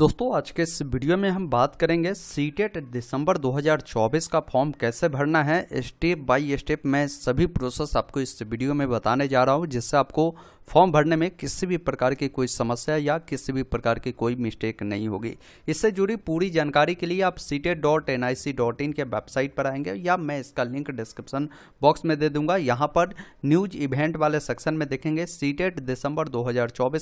दोस्तों आज के इस वीडियो में हम बात करेंगे सीटेट दिसंबर 2024 का फॉर्म कैसे भरना है स्टेप बाय स्टेप मैं सभी प्रोसेस आपको इस वीडियो में बताने जा रहा हूं जिससे आपको फॉर्म भरने में किसी भी प्रकार की कोई समस्या या किसी भी प्रकार की कोई मिस्टेक नहीं होगी इससे जुड़ी पूरी जानकारी के लिए आप CTET dot N I C dot in के वेबसाइट पर आएंगे या मैं इसका लिंक डिस्क्रिप्शन बॉक्स में दे दूंगा यहाँ पर न्यूज इवेंट वाले सेक्शन में देखेंगे सीटेट दिसंबर दो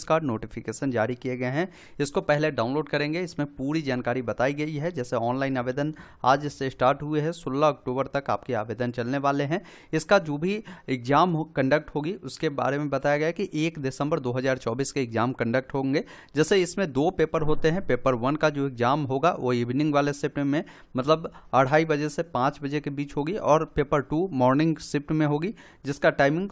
का नोटिफिकेशन जारी किए गए हैं इसको पहले डाउनलोड डाउनलोड करेंगे इसमें पूरी जानकारी बताई गई है जैसे ऑनलाइन आवेदन आज से स्टार्ट हुए हैं सोलह अक्टूबर तक आपके आवेदन चलने वाले हैं इसका जो भी एग्जाम हो, कंडक्ट होगी उसके बारे में बताया गया कि एक दिसंबर दो के एग्जाम कंडक्ट होंगे जैसे इसमें दो पेपर होते हैं पेपर वन का जो एग्जाम होगा वो इवनिंग वाले शिफ्ट में मतलब अढ़ाई बजे से पाँच बजे के बीच होगी और पेपर टू मॉर्निंग शिफ्ट में होगी जिसका टाइमिंग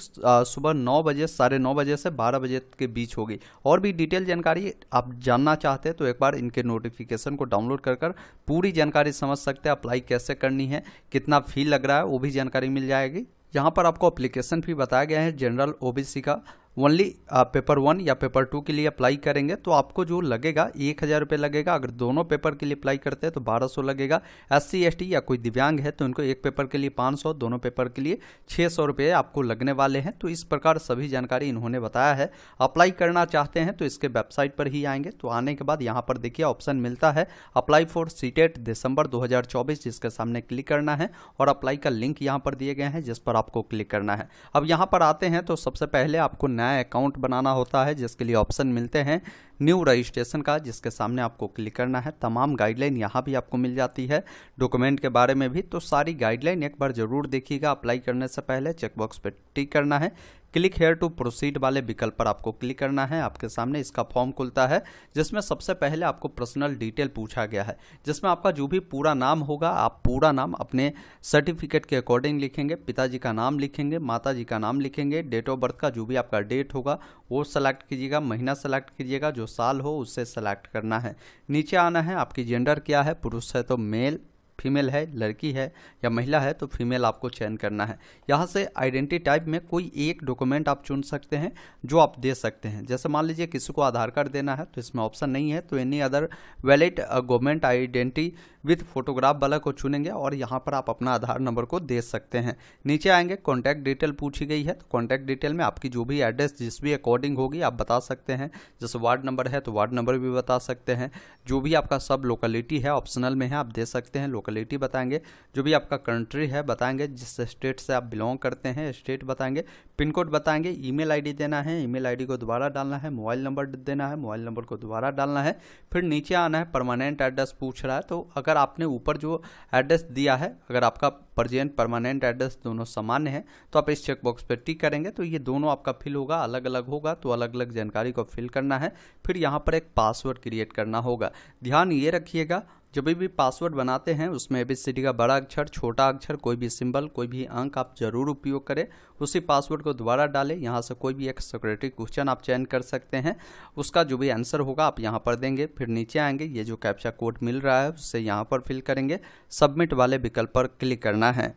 सुबह नौ बजे साढ़े नौ बजे से बारह बजे के बीच होगी और भी डिटेल जानकारी आप जानना चाहते हैं तो एक बार बार इनके नोटिफिकेशन को डाउनलोड कर कर पूरी जानकारी समझ सकते हैं अप्लाई कैसे करनी है कितना फी लग रहा है वो भी जानकारी मिल जाएगी यहाँ पर आपको अप्लीकेशन फी बताया गया है जनरल ओबीसी का ओनली पेपर वन या पेपर टू के लिए अप्लाई करेंगे तो आपको जो लगेगा एक हज़ार रुपये लगेगा अगर दोनों पेपर के लिए अप्लाई करते हैं तो बारह सौ लगेगा एस सी या कोई दिव्यांग है तो उनको एक पेपर के लिए पाँच सौ दोनों पेपर के लिए छः सौ रुपये आपको लगने वाले हैं तो इस प्रकार सभी जानकारी इन्होंने बताया है अप्लाई करना चाहते हैं तो इसके वेबसाइट पर ही आएंगे तो आने के बाद यहाँ पर देखिए ऑप्शन मिलता है अप्लाई फॉर सीटेट दिसंबर दो जिसके सामने क्लिक करना है और अप्लाई का लिंक यहाँ पर दिए गए हैं जिस पर आपको क्लिक करना है अब यहाँ पर आते हैं तो सबसे पहले आपको नया नया अकाउंट बनाना होता है जिसके लिए ऑप्शन मिलते हैं न्यू रजिस्ट्रेशन का जिसके सामने आपको क्लिक करना है तमाम गाइडलाइन यहाँ भी आपको मिल जाती है डॉक्यूमेंट के बारे में भी तो सारी गाइडलाइन एक बार जरूर देखिएगा अप्लाई करने से पहले चेकबॉक्स पर टिक करना है क्लिक हेयर टू प्रोसीड वाले विकल्प पर आपको क्लिक करना है आपके सामने इसका फॉर्म खुलता है जिसमें सबसे पहले आपको पर्सनल डिटेल पूछा गया है जिसमें आपका जो भी पूरा नाम होगा आप पूरा नाम अपने सर्टिफिकेट के अकॉर्डिंग लिखेंगे पिताजी का नाम लिखेंगे माता जी का नाम लिखेंगे डेट ऑफ बर्थ का जो भी आपका डेट होगा वो सेलेक्ट कीजिएगा महीना सेलेक्ट कीजिएगा जो साल हो उससे सेलेक्ट करना है नीचे आना है आपकी जेंडर क्या है पुरुष है तो मेल फीमेल है लड़की है या महिला है तो फीमेल आपको चयन करना है यहाँ से आइडेंटिटी टाइप में कोई एक डॉक्यूमेंट आप चुन सकते हैं जो आप दे सकते हैं जैसे मान लीजिए किसी को आधार कार्ड देना है तो इसमें ऑप्शन नहीं है तो any other valid government identity with photograph वाला को चुनेंगे और यहाँ पर आप अपना आधार नंबर को दे सकते हैं नीचे आएंगे कॉन्टैक्ट डिटेल पूछी गई है तो कॉन्टैक्ट डिटेल में आपकी जो भी एड्रेस जिस भी अकॉर्डिंग होगी आप बता सकते हैं जैसे वार्ड नंबर है तो वार्ड नंबर भी बता सकते हैं जो भी आपका सब लोकेलिटी है ऑप्शनल में है आप दे सकते हैं लोकेलिटी बताएंगे जो भी आपका कंट्री है बताएंगे जिस स्टेट से आप बिलोंग करते हैं स्टेट बताएंगे पिन कोड बताएंगे ईमेल आईडी देना है ईमेल आईडी को दोबारा डालना है मोबाइल नंबर देना है मोबाइल नंबर को दोबारा डालना है फिर नीचे आना है परमानेंट एड्रेस पूछ रहा है तो अगर आपने ऊपर जो एड्रेस दिया है अगर आपका प्रजेंट परमानेंट एड्रेस दोनों सामान्य है तो आप इस चेकबॉक्स पर टिक करेंगे तो ये दोनों आपका फिल होगा अलग अलग होगा तो अलग अलग जानकारी को फिल करना है फिर यहाँ पर एक पासवर्ड क्रिएट करना होगा ध्यान ये रखिएगा जब भी पासवर्ड बनाते हैं उसमें एबीसीडी का बड़ा अक्षर छोटा अक्षर कोई भी सिंबल कोई भी अंक आप जरूर उपयोग करें उसी पासवर्ड को दोबारा डालें यहाँ से कोई भी एक सिक्योरिटी क्वेश्चन आप चयन कर सकते हैं उसका जो भी आंसर होगा आप यहाँ पर देंगे फिर नीचे आएंगे ये जो कैप्चा कोड मिल रहा है उससे यहाँ पर फिल करेंगे सबमिट वाले विकल्प पर क्लिक करना है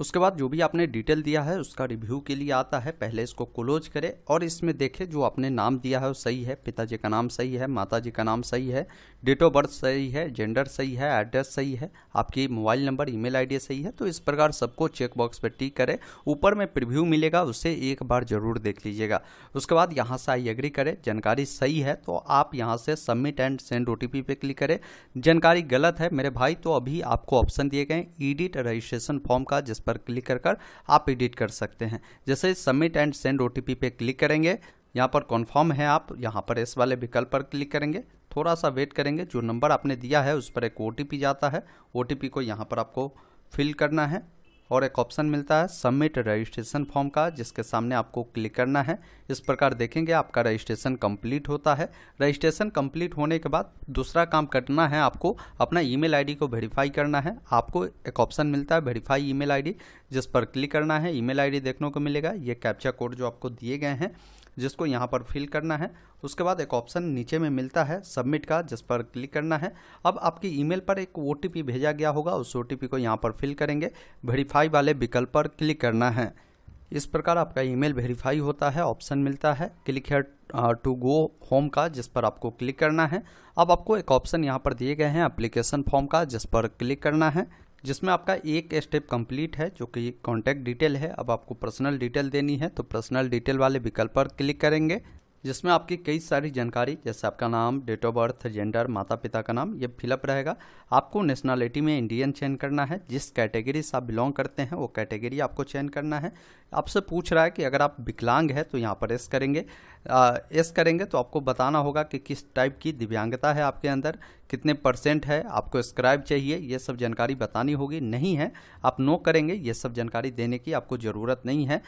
उसके बाद जो भी आपने डिटेल दिया है उसका रिव्यू के लिए आता है पहले इसको क्लोज करें और इसमें देखें जो आपने नाम दिया है वो सही है पिताजी का नाम सही है माताजी का नाम सही है डेट ऑफ बर्थ सही है जेंडर सही है एड्रेस सही है आपकी मोबाइल नंबर ईमेल आईडी सही है तो इस प्रकार सबको चेकबॉक्स पर टिक करें ऊपर में प्रिव्यू मिलेगा उसे एक बार जरूर देख लीजिएगा उसके बाद यहाँ से आई एग्री करें जानकारी सही है तो आप यहाँ से सबमिट एंड सेंड ओ पे क्लिक करें जानकारी गलत है मेरे भाई तो अभी आपको ऑप्शन दिए गए ईडिट रजिस्ट्रेशन फॉर्म का जिस पर पर क्लिक कर कर आप एडिट कर सकते हैं जैसे सबमिट एंड सेंड ओ पे क्लिक करेंगे यहाँ पर कॉन्फर्म है आप यहाँ पर एस वाले विकल्प पर क्लिक करेंगे थोड़ा सा वेट करेंगे जो नंबर आपने दिया है उस पर एक ओ जाता है ओ को यहाँ पर आपको फिल करना है और एक ऑप्शन मिलता है सबमिट रजिस्ट्रेशन फॉर्म का जिसके सामने आपको क्लिक करना है इस प्रकार देखेंगे आपका रजिस्ट्रेशन कंप्लीट होता है रजिस्ट्रेशन कंप्लीट होने के बाद दूसरा काम करना है आपको अपना ईमेल आईडी को वेरीफाई करना है आपको एक ऑप्शन मिलता है वेरीफाई ईमेल आईडी जिस पर क्लिक करना है ईमेल आईडी देखने को मिलेगा ये कैप्चा कोड जो आपको दिए गए हैं जिसको यहाँ पर फिल करना है उसके बाद एक ऑप्शन नीचे में मिलता है सबमिट का जिस पर क्लिक करना है अब आपकी ईमेल पर एक ओ भेजा गया होगा उस ओ को यहाँ पर फिल करेंगे वेरीफाई वाले विकल्प पर क्लिक करना है इस प्रकार आपका ईमेल वेरीफाई होता है ऑप्शन मिलता है click here to go home का जिस पर आपको क्लिक करना है अब आपको एक ऑप्शन यहाँ पर दिए गए हैं एप्लीकेशन फॉर्म का जिस पर क्लिक करना है जिसमें आपका एक स्टेप कंप्लीट है जो कि कॉन्टैक्ट डिटेल है अब आपको पर्सनल डिटेल देनी है तो पर्सनल डिटेल वाले विकल्प पर क्लिक करेंगे जिसमें आपकी कई सारी जानकारी जैसे आपका नाम डेट ऑफ बर्थ जेंडर माता पिता का नाम ये फिलअप रहेगा आपको नेशनलिटी में इंडियन चयन करना है जिस कैटेगरी से आप बिलोंग करते हैं वो कैटेगरी आपको चयन करना है आपसे पूछ रहा है कि अगर आप विकलांग है तो यहाँ पर एस करेंगे एस करेंगे तो आपको बताना होगा कि किस टाइप की दिव्यांगता है आपके अंदर कितने परसेंट है आपको स्क्राइब चाहिए ये सब जानकारी बतानी होगी नहीं है आप नो करेंगे ये सब जानकारी देने की आपको ज़रूरत नहीं है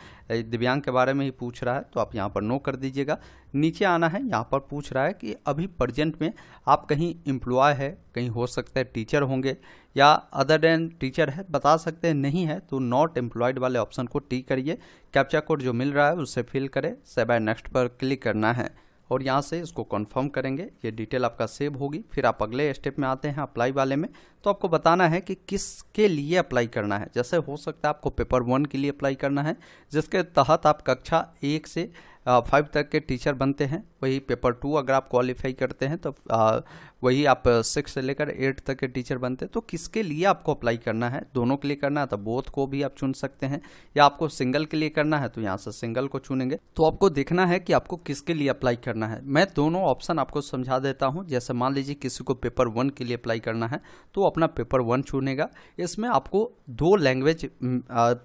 दिव्यांग के बारे में ही पूछ रहा है तो आप यहाँ पर नो कर दीजिएगा नीचे आना है यहाँ पर पूछ रहा है कि अभी प्रजेंट में आप कहीं एम्प्लॉय है कहीं हो सकता है टीचर होंगे या अदर देन टीचर है बता सकते हैं नहीं है तो नॉट एम्प्लॉयड वाले ऑप्शन को टी करिए कैप्चा कोड जो मिल रहा है उसे फिल करें सेबा नेक्स्ट पर क्लिक करना है और यहाँ से इसको कन्फर्म करेंगे ये डिटेल आपका सेव होगी फिर आप अगले स्टेप में आते हैं अप्लाई वाले में तो आपको बताना है कि किसके लिए अप्लाई करना है जैसे हो सकता है आपको पेपर वन के लिए अप्लाई करना है जिसके तहत आप कक्षा एक से फाइव तक के टीचर बनते हैं वही पेपर टू अगर आप क्वालिफाई करते हैं तो आ, वही आप सिक्स से लेकर एट तक के टीचर बनते हैं तो किसके लिए आपको अप्लाई करना है दोनों के लिए करना है तो बोथ को भी आप चुन सकते हैं या आपको सिंगल के लिए करना है तो यहाँ से सिंगल को चुनेंगे तो आपको देखना है कि आपको किसके लिए अप्लाई करना है मैं दोनों ऑप्शन आपको समझा देता हूँ जैसे मान लीजिए किसी को पेपर वन के लिए अप्लाई करना है तो अपना पेपर वन चुनेगा इसमें आपको दो लैंग्वेज हम्म,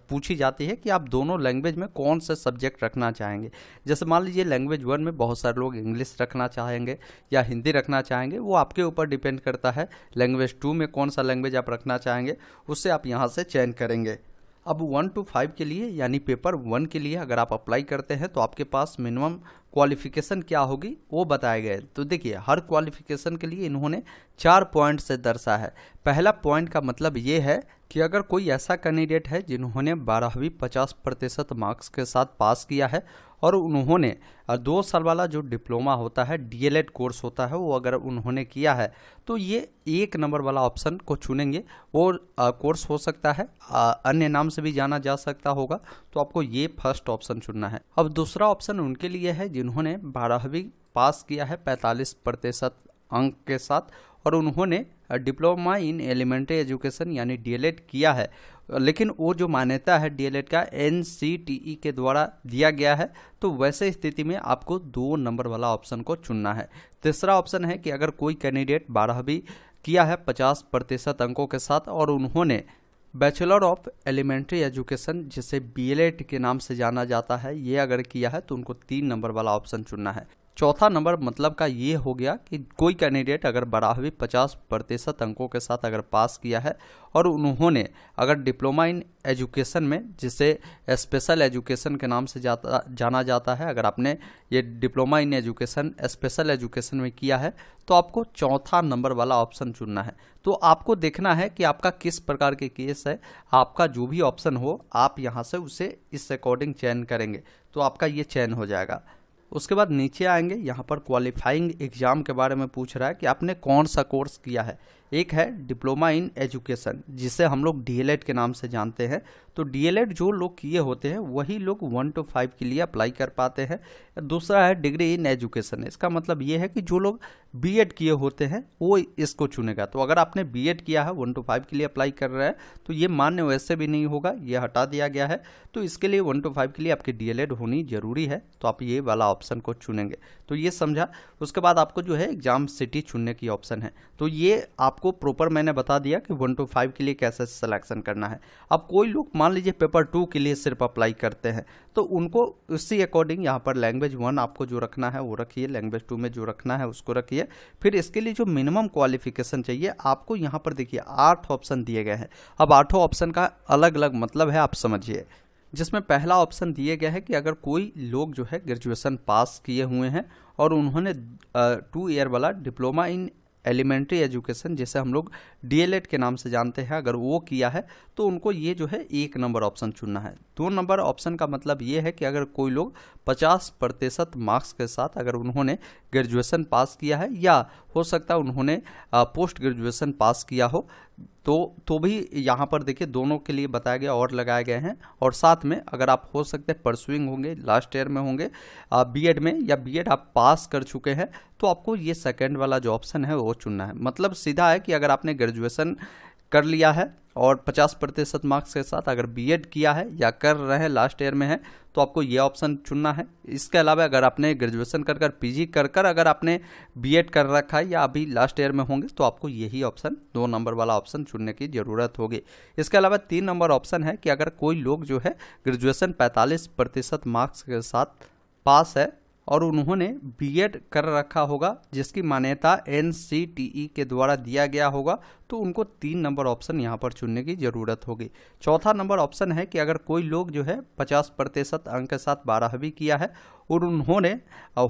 पूछी जाती है कि आप दोनों लैंग्वेज में कौन सा सब्जेक्ट रखना चाहेंगे जैसे मान लीजिए लैंग्वेज वन में बहुत सारे लोग इंग्लिश रखना चाहेंगे या हिंदी रखना चाहेंगे वो आपके ऊपर डिपेंड करता है लैंग्वेज टू में कौन सा लैंग्वेज आप रखना चाहेंगे उससे आप यहाँ से चयन करेंगे अब वन टू फाइव के लिए यानी पेपर वन के लिए अगर आप अप्लाई करते हैं तो आपके पास मिनिमम क्वालिफिकेशन क्या होगी वो बताया गया तो देखिए हर क्वालिफिकेशन के लिए इन्होंने चार पॉइंट से दर्शा है पहला पॉइंट का मतलब ये है कि अगर कोई ऐसा कैंडिडेट है जिन्होंने बारहवीं पचास प्रतिशत मार्क्स के साथ पास किया है और उन्होंने दो साल वाला जो डिप्लोमा होता है डीएलएड कोर्स होता है वो अगर उन्होंने किया है तो ये एक नंबर वाला ऑप्शन को चुनेंगे वो कोर्स हो सकता है आ, अन्य नाम से भी जाना जा सकता होगा तो आपको ये फर्स्ट ऑप्शन चुनना है अब दूसरा ऑप्शन उनके लिए है जिन्होंने बारहवीं पास किया है पैंतालीस प्रतिशत अंक के साथ और उन्होंने डिप्लोमा इन एलिमेंट्री एजुकेशन यानी डीएलएड किया है लेकिन वो जो मान्यता है डीएलएड का एन के द्वारा दिया गया है तो वैसे स्थिति में आपको दो नंबर वाला ऑप्शन को चुनना है तीसरा ऑप्शन है कि अगर कोई कैंडिडेट बारहवीं किया है पचास प्रतिशत अंकों के साथ और उन्होंने बैचलर ऑफ एलिमेंट्री एजुकेशन जिसे बी के नाम से जाना जाता है ये अगर किया है तो उनको तीन नंबर वाला ऑप्शन चुनना है चौथा नंबर मतलब का ये हो गया कि कोई कैंडिडेट अगर बारहवीं पचास प्रतिशत अंकों के साथ अगर पास किया है और उन्होंने अगर डिप्लोमा इन एजुकेशन में जिसे स्पेशल एजुकेशन के नाम से जाता जाना जाता है अगर आपने ये diploma in education special education में किया है तो आपको चौथा नंबर वाला ऑप्शन चुनना है तो आपको देखना है कि आपका किस प्रकार के केस है आपका जो भी ऑप्शन हो आप यहाँ से उसे इस अकॉर्डिंग चयन करेंगे तो आपका ये चयन हो जाएगा उसके बाद नीचे आएंगे यहाँ पर क्वालिफाइंग एग्ज़ाम के बारे में पूछ रहा है कि आपने कौन सा कोर्स किया है एक है डिप्लोमा इन एजुकेशन जिसे हम लोग डीएलएड के नाम से जानते हैं तो डीएलएड जो लोग किए होते हैं वही लोग वन टू फाइव के लिए अप्लाई कर पाते हैं दूसरा है डिग्री इन एजुकेशन इसका मतलब ये है कि जो लोग बीएड किए होते हैं वो इसको चुनेगा तो अगर आपने बीएड किया है वन टू फाइव के लिए अप्लाई कर रहा है तो ये मान्य वैसे भी नहीं होगा ये हटा दिया गया है तो इसके लिए वन टू फाइव के लिए आपकी डी होनी जरूरी है तो आप ये वाला ऑप्शन को चुनेंगे तो ये समझा उसके बाद आपको जो है एग्जाम सिटी चुनने की ऑप्शन है तो ये आप आपको प्रॉपर मैंने बता दिया कि वन टू फाइव के लिए कैसे सिलेक्शन करना है अब कोई लोग मान लीजिए पेपर टू के लिए सिर्फ अप्लाई करते हैं तो उनको उसी अकॉर्डिंग यहाँ पर लैंग्वेज वन आपको जो रखना है वो रखिए लैंग्वेज टू में जो रखना है उसको रखिए फिर इसके लिए जो मिनिमम क्वालिफिकेशन चाहिए आपको यहाँ पर देखिए आठ ऑप्शन दिए गए हैं अब आठों ऑप्शन का अलग अलग मतलब है आप समझिए जिसमें पहला ऑप्शन दिए गया है कि अगर कोई लोग जो है ग्रेजुएशन पास किए हुए हैं और उन्होंने टू ईयर वाला डिप्लोमा इन एलिमेंट्री एजुकेशन जैसे हम लोग डीएलएड के नाम से जानते हैं अगर वो किया है तो उनको ये जो है एक नंबर ऑप्शन चुनना है दो नंबर ऑप्शन का मतलब ये है कि अगर कोई लोग 50 प्रतिशत मार्क्स के साथ अगर उन्होंने ग्रेजुएशन पास किया है या हो सकता है उन्होंने पोस्ट ग्रेजुएशन पास किया हो तो तो भी यहाँ पर देखिए दोनों के लिए बताया गया और लगाए गए हैं और साथ में अगर आप हो सकते हैं परसुइंग होंगे लास्ट ईयर में होंगे बीएड में या बीएड आप पास कर चुके हैं तो आपको ये सेकेंड वाला जो ऑप्शन है वो चुनना है मतलब सीधा है कि अगर आपने ग्रेजुएसन कर लिया है और 50 प्रतिशत मार्क्स के साथ अगर बीएड किया है या कर रहे हैं लास्ट ईयर में है तो आपको ये ऑप्शन चुनना है इसके अलावा अगर आपने ग्रेजुएशन कर कर पी कर कर अगर आपने बीएड कर रखा है या अभी लास्ट ईयर में होंगे तो आपको यही ऑप्शन दो नंबर वाला ऑप्शन चुनने की ज़रूरत होगी इसके अलावा तीन नंबर ऑप्शन है कि अगर कोई लोग जो है ग्रेजुएसन पैंतालीस प्रतिशत मार्क्स के साथ पास है और उन्होंने बीएड कर रखा होगा जिसकी मान्यता एन e के द्वारा दिया गया होगा तो उनको तीन नंबर ऑप्शन यहाँ पर चुनने की ज़रूरत होगी चौथा नंबर ऑप्शन है कि अगर कोई लोग जो है पचास प्रतिशत अंक के साथ बारहवीं किया है और उन्होंने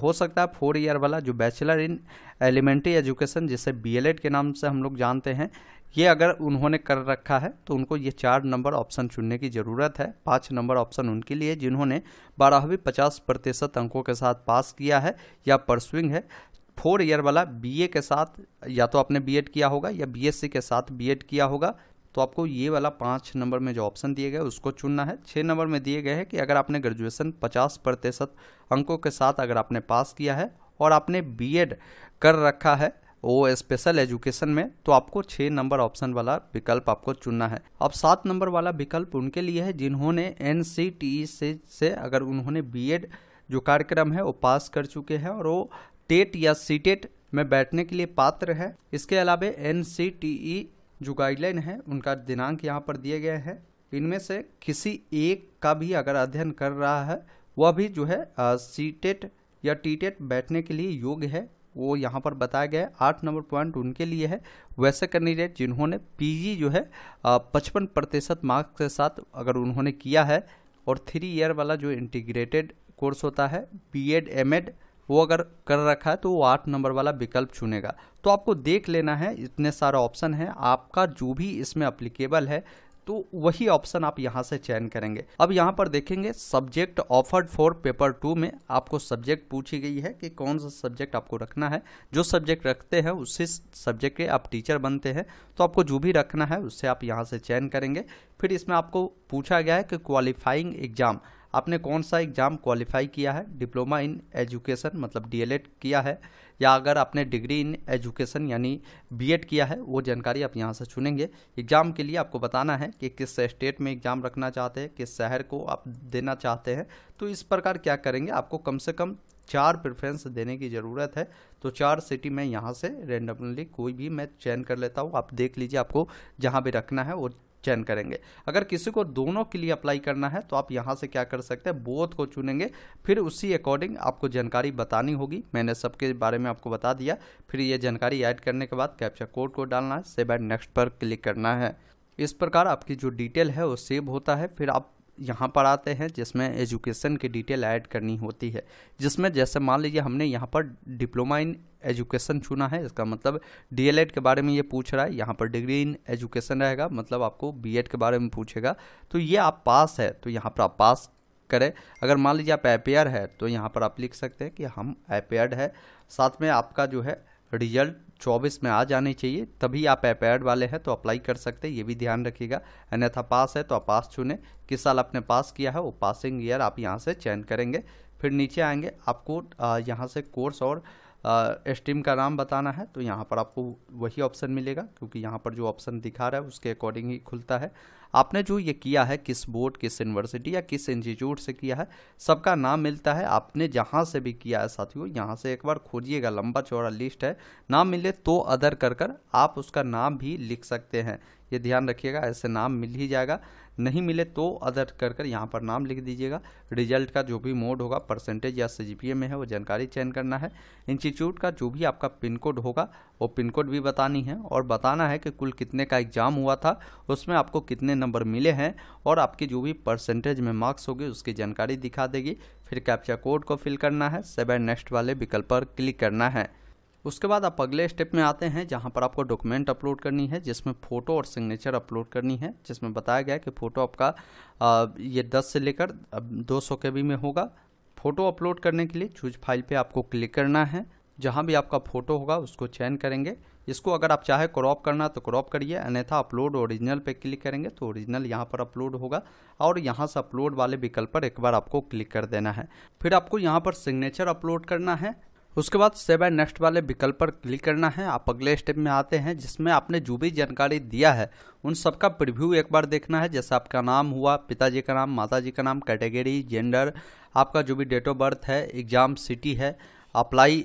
हो सकता है फोर ईयर वाला जो बैचलर इन एलिमेंट्री एजुकेशन जिसे एड के नाम से हम लोग जानते हैं ये अगर उन्होंने कर रखा है तो उनको ये चार नंबर ऑप्शन चुनने की ज़रूरत है पाँच नंबर ऑप्शन उनके लिए जिन्होंने बारहवीं पचास प्रतिशत अंकों के साथ पास किया है या परसुइंग है फोर ईयर वाला बीए के साथ या तो आपने बीएड किया होगा या बीएससी के साथ बीएड किया होगा तो आपको ये वाला पाँच नंबर में जो ऑप्शन दिए गए उसको चुनना है छः नंबर में दिए गए हैं कि अगर आपने ग्रेजुएसन पचास प्रतिशत अंकों के साथ अगर आपने पास किया है और आपने बी कर रखा है वो स्पेशल एजुकेशन में तो आपको छः नंबर ऑप्शन वाला विकल्प आपको चुनना है अब सात नंबर वाला विकल्प उनके लिए है जिन्होंने एन e से, से अगर उन्होंने एड जो कार्यक्रम है वो पास कर चुके हैं और वो टेट या सी टेट में बैठने के लिए पात्र है इसके अलावा एन e जो गाइडलाइन है उनका दिनांक यहाँ पर दिए गए हैं इनमें से किसी एक का भी अगर अध्ययन कर रहा है वह भी जो है सी टेट या टी टेट बैठने के लिए योग्य है वो यहाँ पर बताया गया है आठ नंबर पॉइंट उनके लिए है वैसे कैंडिडेट जिन्होंने पीजी जो है पचपन प्रतिशत मार्क्स के साथ अगर उन्होंने किया है और थ्री ईयर वाला जो इंटीग्रेटेड कोर्स होता है बी एड एम एड वो अगर कर रखा है तो वो आठ नंबर वाला विकल्प चुनेगा तो आपको देख लेना है इतने सारे ऑप्शन हैं आपका जो भी इसमें अप्लीकेबल है तो वही ऑप्शन आप यहाँ से चयन करेंगे अब यहाँ पर देखेंगे subject offered for paper two में आपको सब्जेक्ट पूछी गई है कि कौन सा सब्जेक्ट आपको रखना है जो सब्जेक्ट रखते हैं उसी सब्जेक्ट के आप टीचर बनते हैं तो आपको जो भी रखना है उससे आप यहाँ से चयन करेंगे फिर इसमें आपको पूछा गया है कि क्वालिफाइंग एग्जाम आपने कौन सा एग्ज़ाम क्वालिफाई किया है डिप्लोमा इन एजुकेशन मतलब डीएलएड किया है या अगर आपने डिग्री इन एजुकेशन यानी बीएड किया है वो जानकारी आप यहाँ से चुनेंगे एग्ज़ाम के लिए आपको बताना है कि किस स्टेट में एग्ज़ाम रखना चाहते हैं किस शहर को आप देना चाहते हैं तो इस प्रकार क्या करेंगे आपको कम से कम चार प्रेफरेंस देने की ज़रूरत है तो चार सिटी में यहाँ से रेंडमली कोई भी मैं चयन कर लेता हूँ आप देख लीजिए आपको जहाँ भी रखना है वो चयन करेंगे अगर किसी को दोनों के लिए अप्लाई करना है तो आप यहाँ से क्या कर सकते हैं बोथ को चुनेंगे फिर उसी अकॉर्डिंग आपको जानकारी बतानी होगी मैंने सबके बारे में आपको बता दिया फिर ये जानकारी ऐड करने के बाद कैप्चा कोड को डालना है सेव एंड नेक्स्ट पर क्लिक करना है इस प्रकार आपकी जो डिटेल है वो सेव होता है फिर आप यहाँ पर आते हैं जिसमें एजुकेशन की डिटेल ऐड करनी होती है जिसमें जैसे मान लीजिए हमने यहाँ पर डिप्लोमा इन एजुकेशन चुना है इसका मतलब डी के बारे में ये पूछ रहा है यहाँ पर डिग्री इन एजुकेशन रहेगा मतलब आपको बी के बारे में पूछेगा तो ये आप पास है तो यहाँ पर आप पास करें अगर मान लीजिए आप एपेयर है तो यहाँ पर आप लिख सकते हैं कि हम एपेयर्ड है साथ में आपका जो है रिजल्ट 24 में आ जानी चाहिए तभी आप एपैड वाले हैं तो अप्लाई कर सकते हैं ये भी ध्यान रखिएगा अन्यथा पास है तो आप पास चुने किस साल आपने पास किया है वो पासिंग ईयर आप यहाँ से चयन करेंगे फिर नीचे आएंगे आपको यहाँ से कोर्स और स्ट्रीम का नाम बताना है तो यहाँ पर आपको वही ऑप्शन मिलेगा क्योंकि यहाँ पर जो ऑप्शन दिखा रहा है उसके अकॉर्डिंग ही खुलता है आपने जो ये किया है किस बोर्ड किस यूनिवर्सिटी या किस इंस्टीट्यूट से किया है सबका नाम मिलता है आपने जहाँ से भी किया है साथियों यहाँ से एक बार खोजिएगा लंबा चौड़ा लिस्ट है नाम मिले तो अदर कर कर आप उसका नाम भी लिख सकते हैं ये ध्यान रखिएगा ऐसे नाम मिल ही जाएगा नहीं मिले तो अदर कर कर यहाँ पर नाम लिख दीजिएगा रिजल्ट का जो भी मोड होगा परसेंटेज या सी में है वो जानकारी चयन करना है इंस्टीट्यूट का जो भी आपका पिन कोड होगा वो पिन कोड भी बतानी है और बताना है कि कुल कितने का एग्ज़ाम हुआ था उसमें आपको कितने नंबर मिले हैं और आपकी जो भी परसेंटेज में मार्क्स होगी उसकी जानकारी दिखा देगी फिर कैप्चा कोड को फिल करना है सेवन नेक्स्ट वाले विकल्प पर क्लिक करना है उसके बाद आप अगले स्टेप में आते हैं जहाँ पर आपको डॉक्यूमेंट अपलोड करनी है जिसमें फ़ोटो और सिग्नेचर अपलोड करनी है जिसमें बताया गया है कि फ़ोटो आपका ये 10 से लेकर 200 के बी में होगा फ़ोटो अपलोड करने के लिए चूज फाइल पे आपको क्लिक करना है जहाँ भी आपका फ़ोटो होगा उसको चयन करेंगे इसको अगर आप चाहे क्रॉप करना तो क्रॉप करिए अन्यथा अपलोड ओरिजिनल पे क्लिक करेंगे तो ओरिजिनल यहाँ पर अपलोड होगा और यहाँ से अपलोड वाले विकल्प पर एक बार आपको क्लिक कर देना है फिर आपको यहाँ पर सिग्नेचर अपलोड करना है उसके बाद सेव एंड नेक्स्ट वाले विकल्प पर क्लिक करना है आप अगले स्टेप में आते हैं जिसमें आपने जो भी जानकारी दिया है उन सबका प्रिव्यू एक बार देखना है जैसे आपका नाम हुआ पिताजी का नाम माताजी का नाम कैटेगरी जेंडर आपका जो भी डेट ऑफ बर्थ है एग्ज़ाम सिटी है अप्लाई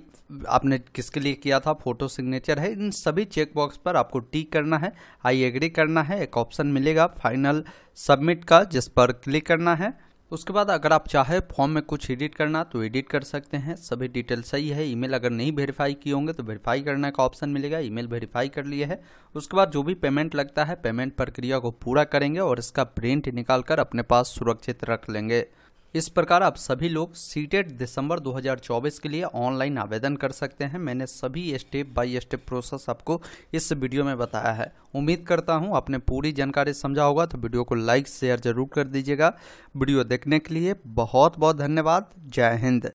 आपने किसके लिए किया था फोटो सिग्नेचर है इन सभी चेक बॉक्स पर आपको टिक करना है आई एग्री करना है एक ऑप्शन मिलेगा फाइनल सबमिट का जिस पर क्लिक करना है उसके बाद अगर आप चाहे फॉर्म में कुछ एडिट करना तो एडिट कर सकते हैं सभी डिटेल सही है ईमेल अगर नहीं वेरीफाई किए होंगे तो वेरीफाई करने का ऑप्शन मिलेगा ईमेल वेरीफाई कर लिए है उसके बाद जो भी पेमेंट लगता है पेमेंट प्रक्रिया को पूरा करेंगे और इसका प्रिंट निकाल कर अपने पास सुरक्षित रख लेंगे इस प्रकार आप सभी लोग सीटेट दिसंबर 2024 के लिए ऑनलाइन आवेदन कर सकते हैं मैंने सभी स्टेप बाय स्टेप प्रोसेस आपको इस वीडियो में बताया है उम्मीद करता हूं आपने पूरी जानकारी समझा होगा तो वीडियो को लाइक शेयर जरूर कर दीजिएगा वीडियो देखने के लिए बहुत बहुत धन्यवाद जय हिंद